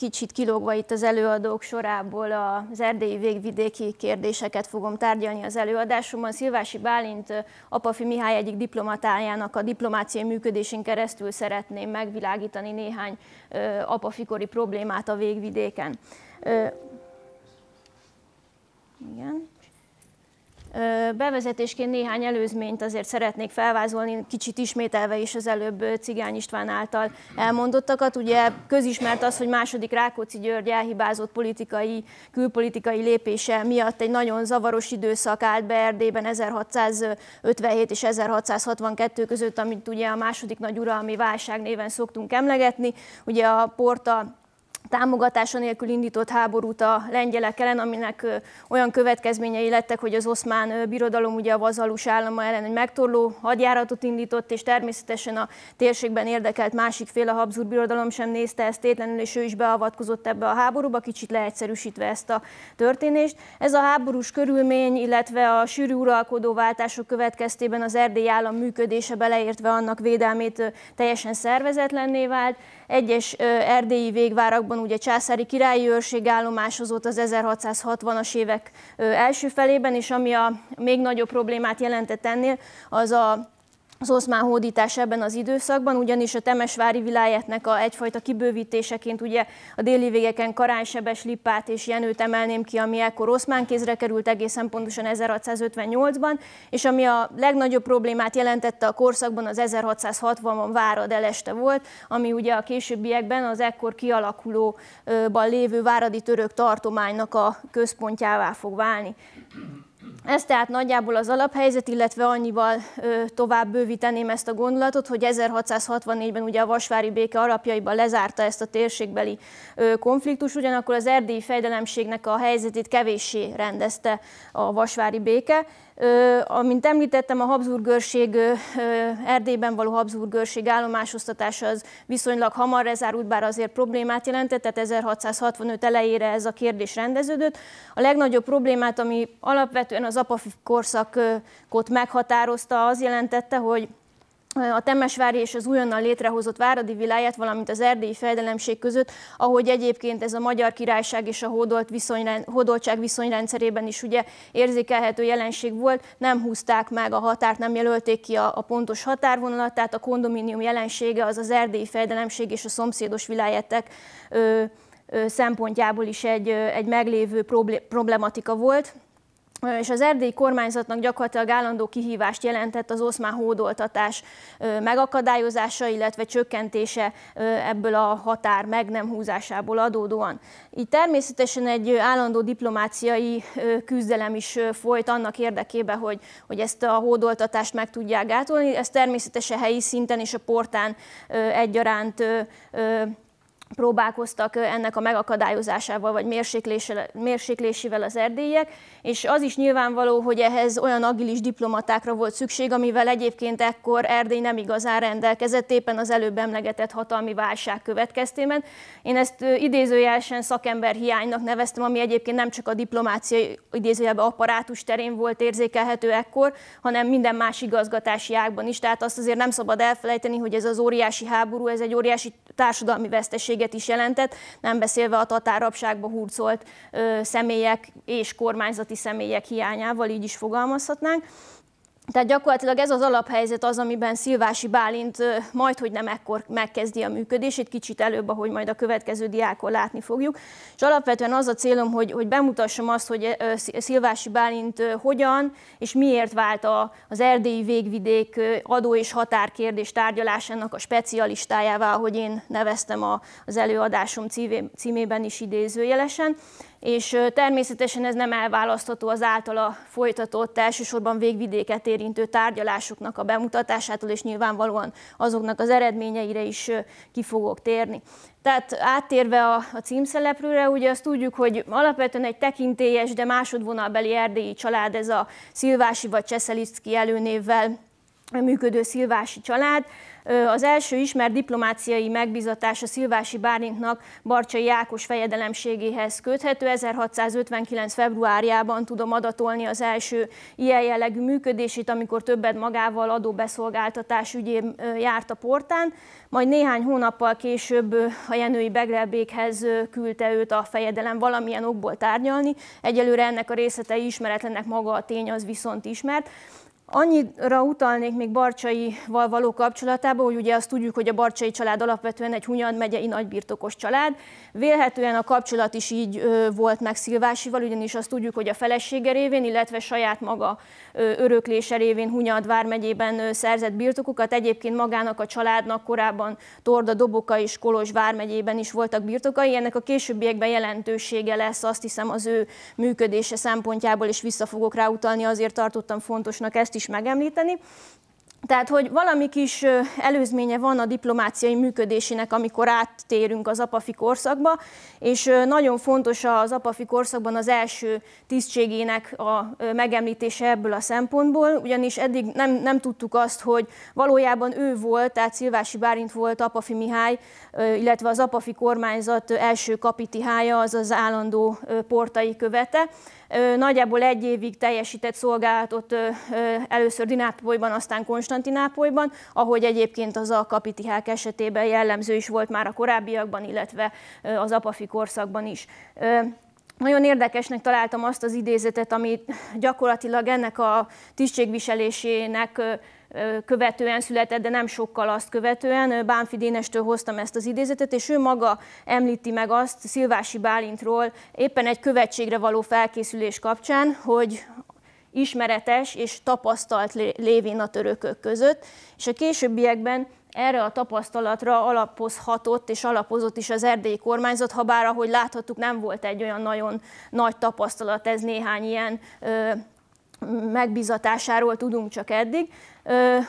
kicsit kilógva itt az előadók sorából az erdélyi végvidéki kérdéseket fogom tárgyalni az előadásomban. Szilvási Bálint Apafi Mihály egyik diplomatájának a diplomáciai működésén keresztül szeretném megvilágítani néhány apafikori problémát a végvidéken. Igen. Bevezetésként néhány előzményt azért szeretnék felvázolni, kicsit ismételve is az előbb Cigány István által elmondottakat. Ugye közismert az, hogy második Rákóczi György elhibázott politikai, külpolitikai lépése miatt egy nagyon zavaros időszak állt be Erdélyben 1657 és 1662 között, amit ugye a második nagy uralmi válság néven szoktunk emlegetni. Ugye a Porta támogatása nélkül indított háborút a lengyelek ellen, aminek olyan következményei lettek, hogy az oszmán birodalom ugye a vazalus állama ellen egy megtorló hadjáratot indított, és természetesen a térségben érdekelt másik fél, a Habsburg birodalom sem nézte ezt tétlenül, és ő is beavatkozott ebbe a háborúba, kicsit leegyszerűsítve ezt a történést. Ez a háborús körülmény, illetve a sűrű uralkodó váltások következtében az erdély állam működése beleértve annak védelmét teljesen szervezetlenné vált, egyes erdélyi végvárakban ugye császári királyi őrség állomásozott az 1660-as évek első felében, és ami a még nagyobb problémát jelentett ennél, az a az oszmán hódítás ebben az időszakban, ugyanis a Temesvári vilájetnek a egyfajta kibővítéseként ugye a déli végeken Karánsebes, Lippát és Jenőt emelném ki, ami ekkor oszmán kézre került egészen pontosan 1658-ban, és ami a legnagyobb problémát jelentette a korszakban az 1660-ban Várad eleste volt, ami ugye a későbbiekben az ekkor kialakulóban lévő váradi török tartománynak a központjává fog válni. Ez tehát nagyjából az alaphelyzet, illetve annyival ö, tovább bővíteném ezt a gondolatot, hogy 1664-ben ugye a Vasvári béke alapjaiban lezárta ezt a térségbeli ö, konfliktus, ugyanakkor az erdélyi fejdelemségnek a helyzetét kevéssé rendezte a Vasvári béke, Amint említettem, a Habsburgörség, Erdélyben való Habsburgörség állomásosztatása az viszonylag hamar lezárult, bár azért problémát jelentett, tehát 1665 elejére ez a kérdés rendeződött. A legnagyobb problémát, ami alapvetően az apafi korszakot meghatározta, az jelentette, hogy a Temesvári és az újonnan létrehozott Váradi viláját, valamint az erdélyi fejdelemség között, ahogy egyébként ez a magyar királyság és a hódolt viszonyrend, hódoltság viszonyrendszerében is ugye érzékelhető jelenség volt, nem húzták meg a határt, nem jelölték ki a, a pontos határvonalat, tehát a kondominium jelensége az az erdélyi fejdelemség és a szomszédos vilájetek szempontjából is egy, egy meglévő problematika volt és az erdélyi kormányzatnak gyakorlatilag állandó kihívást jelentett az oszmán hódoltatás megakadályozása, illetve csökkentése ebből a határ meg nem húzásából adódóan. Így természetesen egy állandó diplomáciai küzdelem is folyt annak érdekében, hogy, hogy ezt a hódoltatást meg tudják gátolni. Ez természetesen helyi szinten és a portán egyaránt próbálkoztak ennek a megakadályozásával, vagy mérséklésével az erdélyek, és az is nyilvánvaló, hogy ehhez olyan agilis diplomatákra volt szükség, amivel egyébként ekkor Erdély nem igazán rendelkezett, éppen az előbb emlegetett hatalmi válság következtében. Én ezt idézőjelesen szakemberhiánynak neveztem, ami egyébként nem csak a diplomáciai idézőjelben apparátus terén volt érzékelhető ekkor, hanem minden más igazgatási ágban is. Tehát azt azért nem szabad elfelejteni, hogy ez az óriási háború, ez egy óriási társadalmi veszteség veszteséget is jelentett, nem beszélve a tatárabságba hurcolt személyek és kormányzati személyek hiányával, így is fogalmazhatnánk. Tehát gyakorlatilag ez az alaphelyzet az, amiben Szilvási Bálint majd, hogy nem ekkor megkezdi a működését, kicsit előbb, ahogy majd a következő diákon látni fogjuk. És alapvetően az a célom, hogy, hogy bemutassam azt, hogy Szilvási Bálint hogyan és miért vált a, az erdélyi végvidék adó és határkérdés tárgyalásának a specialistájává, ahogy én neveztem a, az előadásom címében is idézőjelesen és természetesen ez nem elválasztható az általa folytatott elsősorban végvidéket érintő tárgyalásoknak a bemutatásától, és nyilvánvalóan azoknak az eredményeire is ki fogok térni. Tehát áttérve a, a címszereplőre, ugye azt tudjuk, hogy alapvetően egy tekintélyes, de másodvonalbeli erdélyi család, ez a Szilvási vagy Cseszelicki előnévvel működő Szilvási család, az első ismert diplomáciai megbizatás a Szilvási Bárintnak Barcsai Ákos fejedelemségéhez köthető. 1659. februárjában tudom adatolni az első ilyen jellegű működését, amikor többet magával adóbeszolgáltatás ügyén járt a portán, majd néhány hónappal később a Jenői Begrebékhez küldte őt a fejedelem valamilyen okból tárgyalni. Egyelőre ennek a részletei ismeretlenek, maga a tény az viszont ismert. Annyira utalnék még Barcsaival való kapcsolatába, hogy ugye azt tudjuk, hogy a Barcsai család alapvetően egy Hunyad megyei nagybirtokos család. Vélhetően a kapcsolat is így volt meg Szilvásival, ugyanis azt tudjuk, hogy a felesége révén, illetve saját maga öröklése révén Hunyad vármegyében szerzett birtokokat. Egyébként magának a családnak korábban Torda, Doboka és Kolos vármegyében is voltak birtokai. Ennek a későbbiekben jelentősége lesz, azt hiszem, az ő működése szempontjából, és vissza fogok rá utalni, azért tartottam fontosnak ezt is is megemlíteni. Tehát, hogy valami kis előzménye van a diplomáciai működésének, amikor áttérünk az apafi korszakba, és nagyon fontos az apafi korszakban az első tisztségének a megemlítése ebből a szempontból, ugyanis eddig nem, nem tudtuk azt, hogy valójában ő volt, tehát Szilvási Bárint volt apafi Mihály, illetve az apafi kormányzat első az az állandó portai követe, Nagyjából egy évig teljesített szolgálatot először Dinápolyban, aztán Konstantinápolyban, ahogy egyébként az a kapitihák esetében jellemző is volt már a korábbiakban, illetve az apafi korszakban is. Nagyon érdekesnek találtam azt az idézetet, amit gyakorlatilag ennek a tisztségviselésének követően született, de nem sokkal azt követően. Bánfi Dénestől hoztam ezt az idézetet, és ő maga említi meg azt Szilvási Bálintról éppen egy követségre való felkészülés kapcsán, hogy ismeretes és tapasztalt lévén a törökök között, és a későbbiekben erre a tapasztalatra alapozhatott és alapozott is az erdélyi kormányzat, ha bár ahogy láthattuk nem volt egy olyan nagyon nagy tapasztalat, ez néhány ilyen ö, megbizatásáról tudunk csak eddig,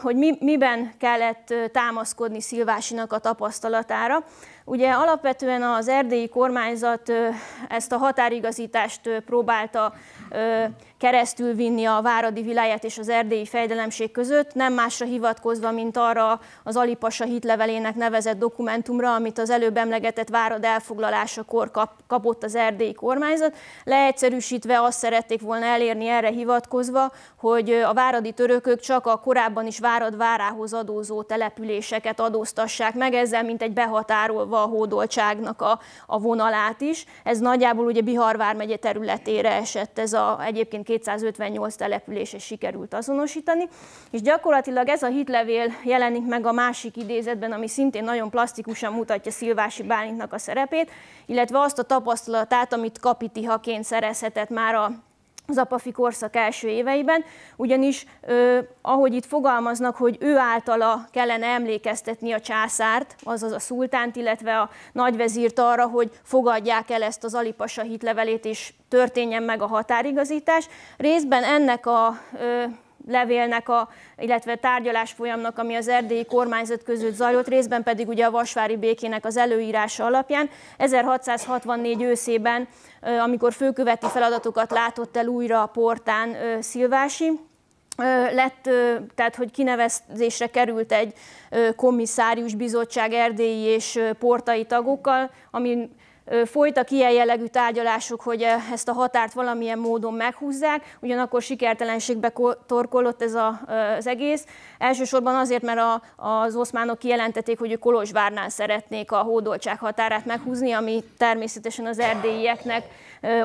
hogy miben kellett támaszkodni Szilvásinak a tapasztalatára. Ugye alapvetően az erdélyi kormányzat ezt a határigazítást próbálta keresztül vinni a Váradi vilájat és az erdélyi fejdelemség között, nem másra hivatkozva, mint arra az Alipasa hitlevelének nevezett dokumentumra, amit az előbb emlegetett Várad elfoglalásakor kapott az erdélyi kormányzat. Leegyszerűsítve azt szerették volna elérni erre hivatkozva, hogy a váradi törökök csak a korábban korábban is várad várához adózó településeket adóztassák meg, ezzel mint egy behatárolva a hódoltságnak a, a vonalát is. Ez nagyjából ugye Bihar vármegye területére esett ez a egyébként 258 település, és sikerült azonosítani. És gyakorlatilag ez a hitlevél jelenik meg a másik idézetben, ami szintén nagyon plastikusan mutatja Szilvási Bálintnak a szerepét, illetve azt a tapasztalatát, amit kapitihaként szerezhetett már a az apafi korszak első éveiben, ugyanis ö, ahogy itt fogalmaznak, hogy ő általa kellene emlékeztetni a császárt, azaz a szultánt, illetve a nagyvezírt arra, hogy fogadják el ezt az alipasa hitlevelét, és történjen meg a határigazítás. Részben ennek a ö, levélnek, a, illetve tárgyalás folyamnak, ami az erdélyi kormányzat között zajlott, részben pedig ugye a vasvári békének az előírása alapján. 1664 őszében, amikor főköveti feladatokat látott el újra a portán Szilvási, lett, tehát hogy kinevezésre került egy komisszárius bizottság erdélyi és portai tagokkal, amin Folytak ilyen jellegű tárgyalások, hogy ezt a határt valamilyen módon meghúzzák, ugyanakkor sikertelenségbe torkolott ez a, az egész. Elsősorban azért, mert a, az oszmánok kijelentették, hogy ők Kolozsvárnál szeretnék a hódoltság határát meghúzni, ami természetesen az erdélyieknek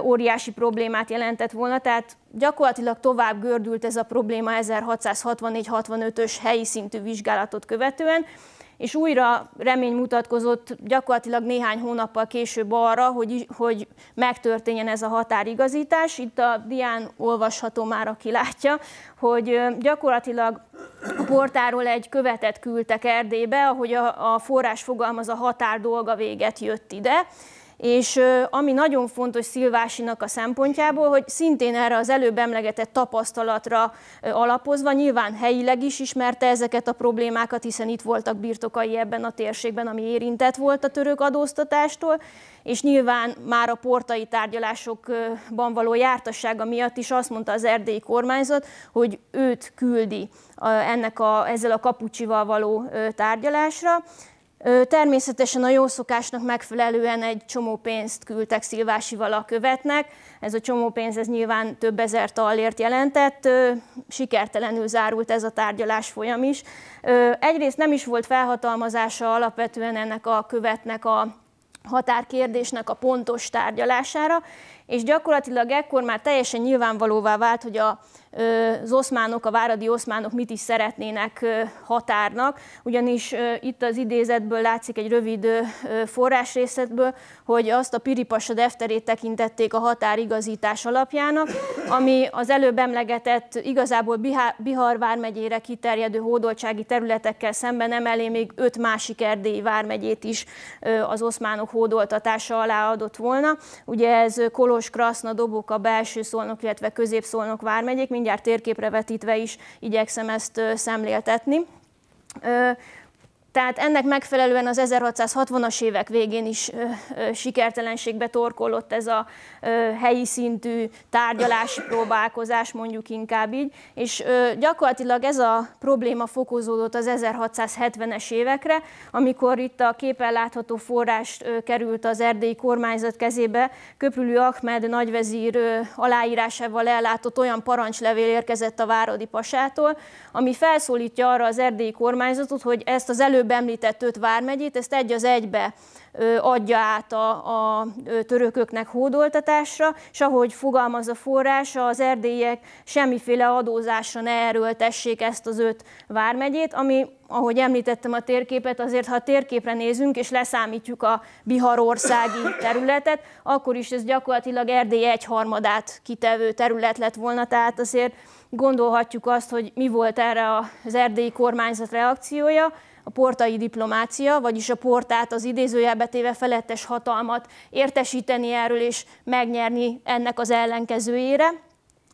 óriási problémát jelentett volna, tehát gyakorlatilag tovább gördült ez a probléma 1664-65-ös helyi szintű vizsgálatot követően, és újra remény mutatkozott gyakorlatilag néhány hónappal később arra, hogy, hogy megtörténjen ez a határigazítás. Itt a dián olvasható már, aki látja, hogy gyakorlatilag a portáról egy követet küldtek Erdélybe, ahogy a, a forrás fogalmaz, a határ dolga véget jött ide, és ami nagyon fontos Szilvásinak a szempontjából, hogy szintén erre az előbb emlegetett tapasztalatra alapozva, nyilván helyileg is ismerte ezeket a problémákat, hiszen itt voltak birtokai ebben a térségben, ami érintett volt a török adóztatástól, és nyilván már a portai tárgyalásokban való jártassága miatt is azt mondta az erdélyi kormányzat, hogy őt küldi ennek a, ezzel a kapucsival való tárgyalásra. Természetesen a jó szokásnak megfelelően egy csomó pénzt küldtek Szilvásival a követnek. Ez a csomó pénz, ez nyilván több ezer talért jelentett. Sikertelenül zárult ez a tárgyalás folyam is. Egyrészt nem is volt felhatalmazása alapvetően ennek a követnek a határkérdésnek a pontos tárgyalására, és gyakorlatilag ekkor már teljesen nyilvánvalóvá vált, hogy a az oszmánok, a váradi oszmánok mit is szeretnének határnak, ugyanis itt az idézetből látszik egy rövid forrásrészetből, hogy azt a Piripasa defterét tekintették a határigazítás alapjának, ami az előbb emlegetett igazából Bihar vármegyére kiterjedő hódoltsági területekkel szemben emelé még öt másik erdélyi vármegyét is az oszmánok hódoltatása alá adott volna. Ugye ez Kolos, Kraszna, Doboka, Belső Szolnok, illetve Középszolnok vármegyék, mindjárt térképre vetítve is igyekszem ezt szemléltetni. Tehát ennek megfelelően az 1660-as évek végén is ö, ö, sikertelenségbe torkolott ez a ö, helyi szintű tárgyalás, próbálkozás, mondjuk inkább így, és ö, gyakorlatilag ez a probléma fokozódott az 1670-es évekre, amikor itt a képen látható forrás ö, került az erdélyi kormányzat kezébe, Köprülő Ahmed nagyvezír ö, aláírásával ellátott olyan parancslevél érkezett a Váradi Pasától, ami felszólítja arra az erdélyi kormányzatot, hogy ezt az előbb előbb említett öt vármegyét, ezt egy az egybe adja át a, a törököknek hódoltatásra, és ahogy fogalmaz a forrás, az erdélyek semmiféle adózásra ne erőltessék ezt az öt vármegyét, ami, ahogy említettem a térképet, azért ha a térképre nézünk, és leszámítjuk a Biharországi területet, akkor is ez gyakorlatilag Erdély egyharmadát kitevő terület lett volna, tehát azért gondolhatjuk azt, hogy mi volt erre az erdélyi kormányzat reakciója, a portai diplomácia, vagyis a portát az idézőjelbe téve felettes hatalmat értesíteni erről és megnyerni ennek az ellenkezőjére.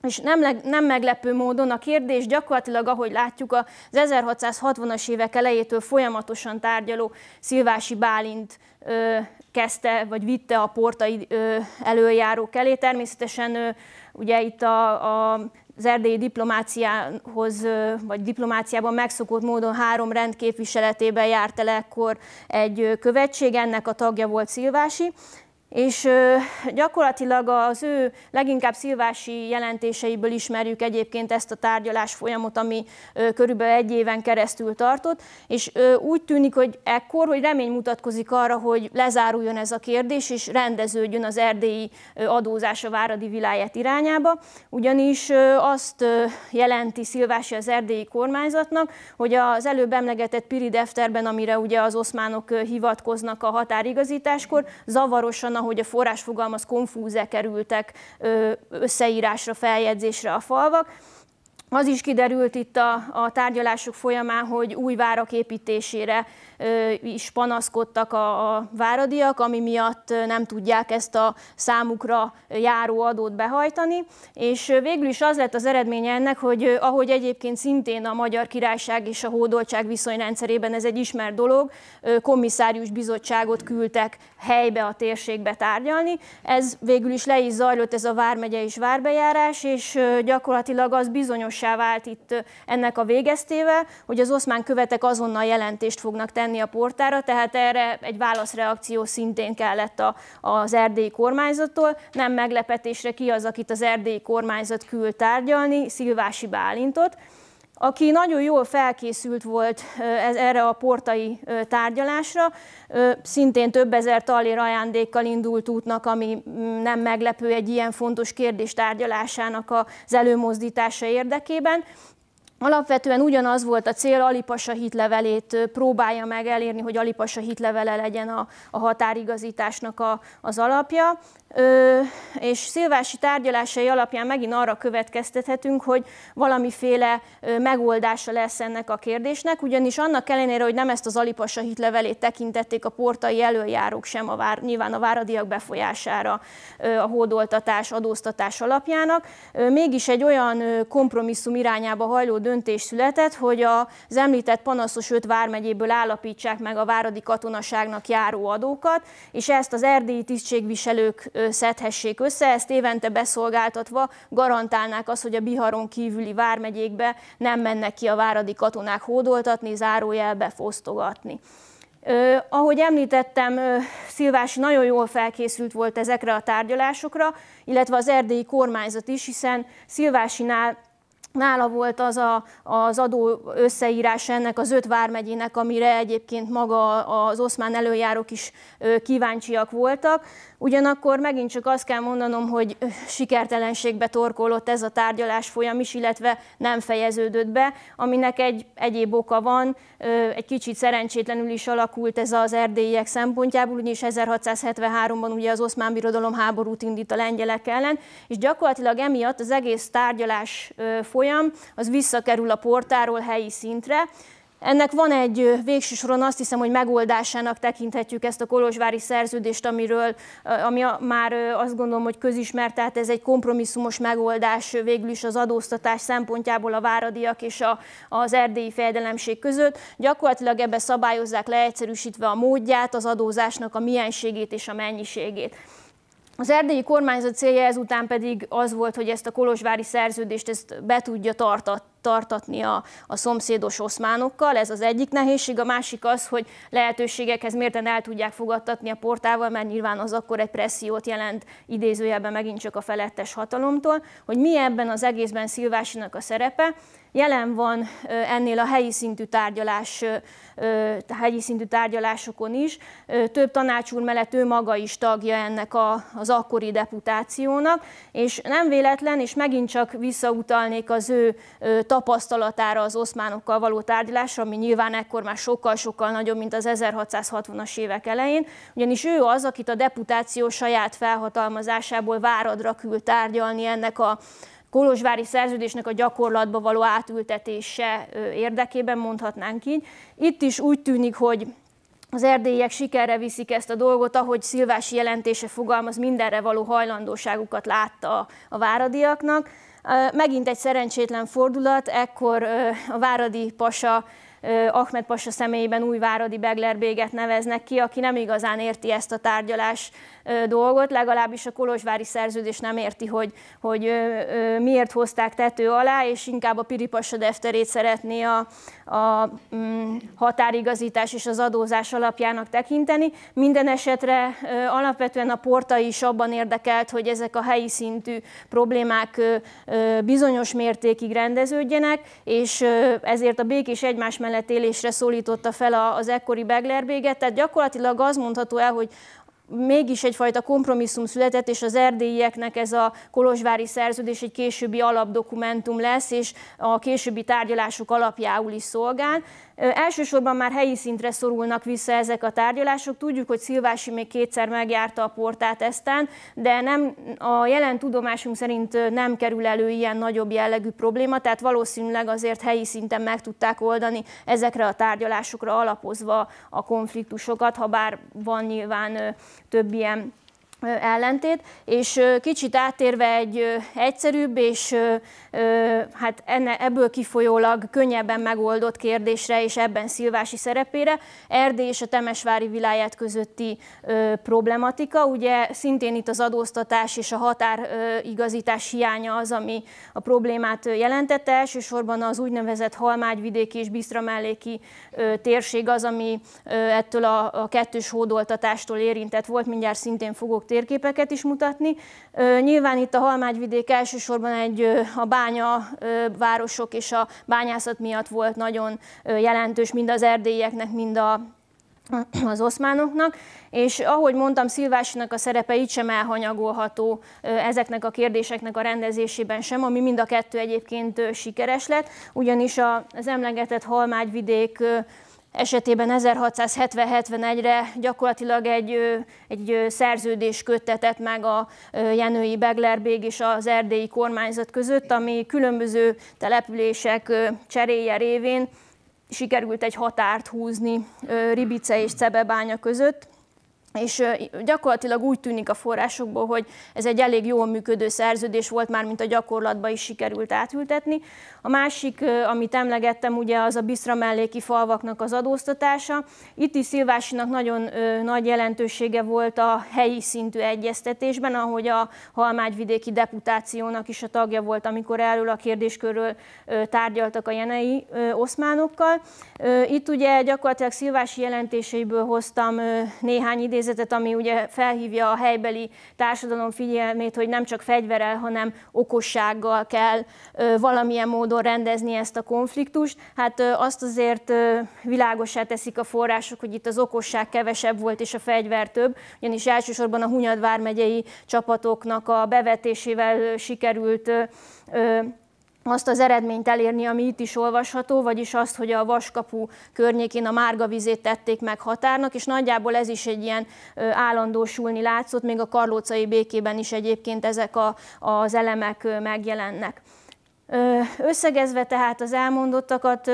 És nem, nem meglepő módon a kérdés gyakorlatilag, ahogy látjuk, az 1660-as évek elejétől folyamatosan tárgyaló Szilvási Bálint ö, kezdte, vagy vitte a portai ö, előjárók elé. Természetesen ö, ugye itt a, a az erdélyi diplomáciához, vagy diplomáciában megszokott módon három rendképviseletében járt el ekkor egy követség, ennek a tagja volt Szilvási, és gyakorlatilag az ő leginkább szilvási jelentéseiből ismerjük egyébként ezt a tárgyalás folyamot, ami körülbelül egy éven keresztül tartott, és úgy tűnik, hogy ekkor, hogy remény mutatkozik arra, hogy lezáruljon ez a kérdés, és rendeződjön az erdélyi adózás a váradi viláját irányába, ugyanis azt jelenti Szilvási az erdélyi kormányzatnak, hogy az előbb emlegetett Piri defterben, amire ugye az oszmánok hivatkoznak a határigazításkor, zavarosan a hogy a forrásfogalmaz konfúze kerültek összeírásra, feljegyzésre a falvak, az is kiderült itt a, a tárgyalások folyamán, hogy új várak építésére ö, is panaszkodtak a, a váradiak, ami miatt nem tudják ezt a számukra járó adót behajtani. És végül is az lett az eredménye ennek, hogy ahogy egyébként szintén a Magyar Királyság és a Hódoltság viszonyrendszerében ez egy ismert dolog, komisszárius bizottságot küldtek helybe a térségbe tárgyalni. Ez végül is le is zajlott ez a Vármegye és Várbejárás, és gyakorlatilag az bizonyos világossá vált itt ennek a végeztével, hogy az oszmán követek azonnal jelentést fognak tenni a portára, tehát erre egy válaszreakció szintén kellett a, az erdélyi kormányzattól. Nem meglepetésre ki az, akit az erdélyi kormányzat küld tárgyalni, Szilvási Bálintot aki nagyon jól felkészült volt erre a portai tárgyalásra. Szintén több ezer talér ajándékkal indult útnak, ami nem meglepő egy ilyen fontos kérdés tárgyalásának az előmozdítása érdekében. Alapvetően ugyanaz volt a cél, Alipasa hitlevelét próbálja meg elérni, hogy Alipasa hitlevele legyen a, a határigazításnak a, az alapja, Ö, és szilvási tárgyalásai alapján megint arra következtethetünk, hogy valamiféle ö, megoldása lesz ennek a kérdésnek, ugyanis annak ellenére, hogy nem ezt az Alipasa hitlevelét tekintették a portai előjárók sem, a vár, nyilván a váradiak befolyására ö, a hódoltatás, adóztatás alapjának, ö, mégis egy olyan ö, kompromisszum irányába hajló döntés született, hogy az említett panaszos öt vármegyéből állapítsák meg a váradi katonaságnak járó adókat, és ezt az erdélyi tisztségviselők szedhessék össze, ezt évente beszolgáltatva garantálnák azt, hogy a Biharon kívüli vármegyékbe nem mennek ki a váradi katonák hódoltatni, zárójelbe fosztogatni. ahogy említettem, Szilvási nagyon jól felkészült volt ezekre a tárgyalásokra, illetve az erdélyi kormányzat is, hiszen Szilvásinál nála volt az a, az adó összeírás ennek az öt vármegyének, amire egyébként maga az oszmán előjárók is kíváncsiak voltak. Ugyanakkor megint csak azt kell mondanom, hogy sikertelenségbe torkolott ez a tárgyalás folyam is, illetve nem fejeződött be, aminek egy egyéb oka van, egy kicsit szerencsétlenül is alakult ez az erdélyiek szempontjából, ugyanis 1673-ban ugye az oszmán birodalom háborút indít a lengyelek ellen, és gyakorlatilag emiatt az egész tárgyalás folyam az visszakerül a portáról helyi szintre, ennek van egy végső soron, azt hiszem, hogy megoldásának tekinthetjük ezt a kolozsvári szerződést, amiről ami már azt gondolom, hogy közismert, tehát ez egy kompromisszumos megoldás végül is az adóztatás szempontjából a váradiak és a, az erdélyi fejedelemség között. Gyakorlatilag ebbe szabályozzák leegyszerűsítve a módját, az adózásnak a mienségét és a mennyiségét. Az erdélyi kormányzat célja ezután pedig az volt, hogy ezt a kolozsvári szerződést ezt be tudja tartat, tartatni a, a szomszédos oszmánokkal, ez az egyik nehézség, a másik az, hogy lehetőségekhez mérten el tudják fogadtatni a portával, mert nyilván az akkor egy pressziót jelent idézőjelben megint csak a felettes hatalomtól, hogy mi ebben az egészben Szilvásinak a szerepe, jelen van ennél a helyi szintű, tárgyalás, helyi szintű tárgyalásokon is. Több tanácsúr mellett ő maga is tagja ennek a, az akkori deputációnak, és nem véletlen, és megint csak visszautalnék az ő tapasztalatára az oszmánokkal való tárgyalásra, ami nyilván ekkor már sokkal-sokkal nagyobb, mint az 1660-as évek elején, ugyanis ő az, akit a deputáció saját felhatalmazásából váradra küld tárgyalni ennek a kolozsvári szerződésnek a gyakorlatba való átültetése érdekében mondhatnánk így. Itt is úgy tűnik, hogy az erdélyek sikerre viszik ezt a dolgot, ahogy Szilvási jelentése fogalmaz, mindenre való hajlandóságukat látta a váradiaknak. Megint egy szerencsétlen fordulat, ekkor a váradi pasa Ahmed Pasa személyében új váradi Begler béget neveznek ki, aki nem igazán érti ezt a tárgyalás dolgot, legalábbis a Kolozsvári szerződés nem érti, hogy, hogy miért hozták tető alá, és inkább a piripassa defterét szeretné a, a mm, határigazítás és az adózás alapjának tekinteni. Minden esetre alapvetően a porta is abban érdekelt, hogy ezek a helyi szintű problémák bizonyos mértékig rendeződjenek, és ezért a békés egymás mellett élésre szólította fel az ekkori Beglerbéget. Tehát gyakorlatilag az mondható el, hogy mégis egyfajta kompromisszum született, és az erdélyieknek ez a kolozsvári szerződés egy későbbi alapdokumentum lesz, és a későbbi tárgyalások alapjául is szolgál. Elsősorban már helyi szintre szorulnak vissza ezek a tárgyalások. Tudjuk, hogy Szilvási még kétszer megjárta a portát eztán, de nem, a jelen tudomásunk szerint nem kerül elő ilyen nagyobb jellegű probléma, tehát valószínűleg azért helyi szinten meg tudták oldani ezekre a tárgyalásokra alapozva a konfliktusokat, ha bár van nyilván több ilyen ellentét, és kicsit áttérve egy egyszerűbb és hát enne, ebből kifolyólag könnyebben megoldott kérdésre és ebben Szilvási szerepére, Erdély és a Temesvári viláját közötti problematika. Ugye szintén itt az adóztatás és a határigazítás hiánya az, ami a problémát jelentette. Elsősorban az úgynevezett halmágyvidéki és melléki térség az, ami ettől a, a kettős hódoltatástól érintett volt. Mindjárt szintén fogok térképeket is mutatni. Nyilván itt a Halmágyvidék elsősorban egy a bánya városok és a bányászat miatt volt nagyon jelentős mind az erdélyeknek, mind a az oszmánoknak, és ahogy mondtam, Szilvásinak a szerepe itt sem elhanyagolható ezeknek a kérdéseknek a rendezésében sem, ami mind a kettő egyébként sikeres lett, ugyanis az emlegetett halmágyvidék vidék esetében 1670-71-re gyakorlatilag egy, egy szerződés köttetett meg a Jenői Beglerbég és az erdélyi kormányzat között, ami különböző települések cseréje révén sikerült egy határt húzni Ribice és Cebebánya között és gyakorlatilag úgy tűnik a forrásokból, hogy ez egy elég jól működő szerződés volt már, mint a gyakorlatban is sikerült átültetni. A másik, amit emlegettem, ugye az a Bisztra melléki falvaknak az adóztatása. Itt is Szilvásinak nagyon nagy jelentősége volt a helyi szintű egyeztetésben, ahogy a halmágyvidéki deputációnak is a tagja volt, amikor erről a kérdéskörről tárgyaltak a jenei oszmánokkal. itt ugye gyakorlatilag Szilvási jelentéseiből hoztam néhány idézetet, helyzetet, ami ugye felhívja a helybeli társadalom figyelmét, hogy nem csak fegyverrel, hanem okossággal kell valamilyen módon rendezni ezt a konfliktust. Hát azt azért világosá teszik a források, hogy itt az okosság kevesebb volt és a fegyver több, ugyanis elsősorban a Hunyad vármegyei csapatoknak a bevetésével sikerült azt az eredményt elérni, ami itt is olvasható, vagyis azt, hogy a vaskapu környékén a márga vizét tették meg határnak, és nagyjából ez is egy ilyen állandósulni látszott, még a karlócai békében is egyébként ezek a, az elemek megjelennek. Összegezve tehát az elmondottakat,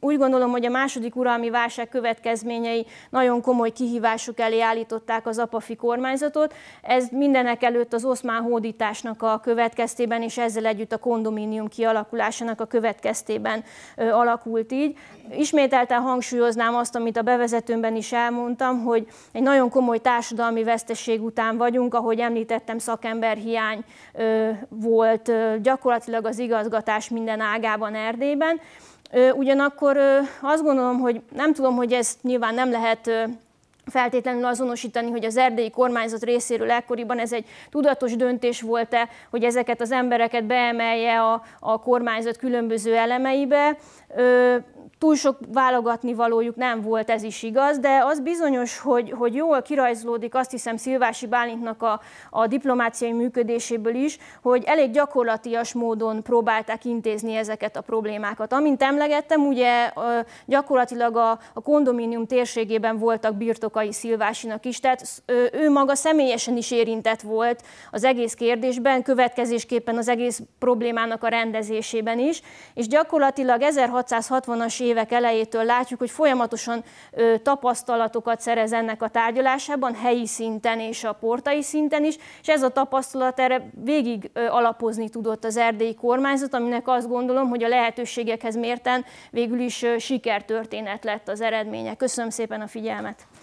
úgy gondolom, hogy a második uralmi válság következményei nagyon komoly kihívások elé állították az apafi kormányzatot. Ez mindenek előtt az oszmán hódításnak a következtében, és ezzel együtt a kondominium kialakulásának a következtében alakult így. Ismételten hangsúlyoznám azt, amit a bevezetőmben is elmondtam, hogy egy nagyon komoly társadalmi veszteség után vagyunk, ahogy említettem, szakemberhiány volt gyakorlatilag az igaz igazgatás minden ágában Erdélyben. Ugyanakkor azt gondolom, hogy nem tudom, hogy ezt nyilván nem lehet feltétlenül azonosítani, hogy az erdélyi kormányzat részéről ekkoriban ez egy tudatos döntés volt-e, hogy ezeket az embereket beemelje a, a kormányzat különböző elemeibe. Ö, túl sok válogatni valójuk nem volt, ez is igaz, de az bizonyos, hogy, hogy jól kirajzolódik azt hiszem Szilvási Bálintnak a, a diplomáciai működéséből is, hogy elég gyakorlatias módon próbálták intézni ezeket a problémákat. Amint emlegettem, ugye gyakorlatilag a, a kondominium térségében voltak birtok Tokai Szilvásinak is, tehát ő maga személyesen is érintett volt az egész kérdésben, következésképpen az egész problémának a rendezésében is, és gyakorlatilag 1660-as évek elejétől látjuk, hogy folyamatosan tapasztalatokat szerez ennek a tárgyalásában, helyi szinten és a portai szinten is, és ez a tapasztalat erre végig alapozni tudott az erdélyi kormányzat, aminek azt gondolom, hogy a lehetőségekhez mérten végül is sikertörténet lett az eredménye. Köszönöm szépen a figyelmet!